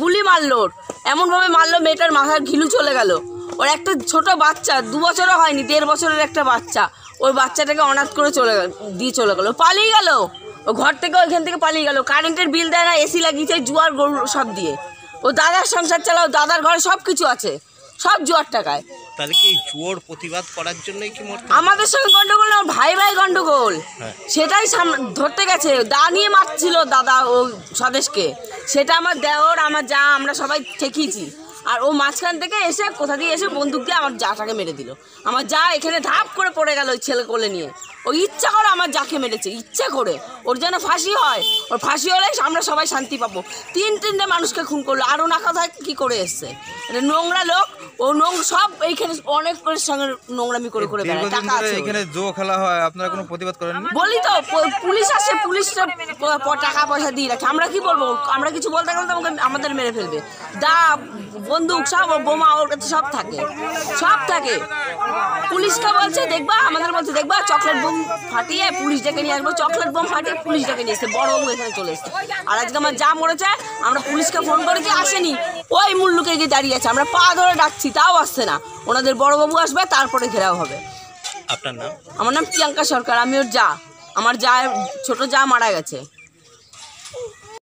গুলি মারলো ওর এমনভাবে মারলো মেয়েটার মাথার ঘিলু চলে গেল ওর একটা ছোট বাচ্চা দু বছরও হয়নি দেড় বছরের একটা বাচ্চা ওই বাচ্চাটাকে অনাথ করে চলে গেল দিয়ে চলে গেলো পালিয়ে গেল ও ঘর থেকে ওইখান থেকে পালিয়ে গেল কারেন্টের বিল দেয় না এসি লাগিয়েছে জুয়ার গরু সব দিয়ে ও দাদার সংসার চালাও দাদার ঘরে সব কিছু আছে সব জুয়ার টাকায় তাহলে কি জোর প্রতিবাদ করার জন্যই কি আমাদের সঙ্গে গন্ডগোল না ভাই ভাই গন্ডগোল হ্যাঁ। সেটাই ধরতে গেছে দা নিয়ে মারছিল দাদা ও স্বদেশকে সেটা আমার দেওর আমার যা আমরা সবাই ঠেকিয়েছি আর ও মাঝখান থেকে এসে কোথা দিয়ে এসে বন্দুক দিয়ে আমার জাটাকে মেরে দিল আমার যা এখানে ধাপ করে পড়ে গেল ওই ছেলে কোলে নিয়ে ও ইচ্ছা করে আমার যাকে মেরেছে ইচ্ছা করে ওর যেন ফাঁসি হয় ওর ফাঁসি হলে আমরা সবাই শান্তি পাবো তিন তিনটে মানুষকে খুন করলো আরও না কথা কি করে এসছে এটা নোংরা লোক ও নোং সব এইখানে অনেক করে সঙ্গে নোংরামি করে করে বেড়ায় টাকা আছে এখানে জো খেলা হয় আপনারা কোনো প্রতিবাদ করেন বলি তো পুলিশ আসে পুলিশরা টাকা পয়সা দিয়ে রাখে আমরা কি বলবো আমরা কিছু বলতে গেলে তো আমাকে আমাদের মেরে ফেলবে দা বন্দুক সব বোমা ওর কাছে সব থাকে সব থাকে পুলিশকে বলছে দেখবা আমাদের বলছে দেখবা চকলেট বোম ফাটিয়ে পুলিশ ডেকে নিয়ে আসবো চকলেট বোম ফাটিয়ে পুলিশ ডেকে নিয়ে এসছে বড় বউ এখানে চলে এসছে আর আজকে আমার যা মরেছে আমরা পুলিশকে ফোন করেছি আসেনি ওই মুল্লুকে গিয়ে দাঁড়িয়ে আছে আমরা পা ধরে ডাকছি তাও আসছে না ওনাদের বড় বাবু আসবে তারপরে ঘেরাও হবে আপনার নাম আমার নাম প্রিয়াঙ্কা সরকার আমি ওর যা আমার যা ছোট যা মারা গেছে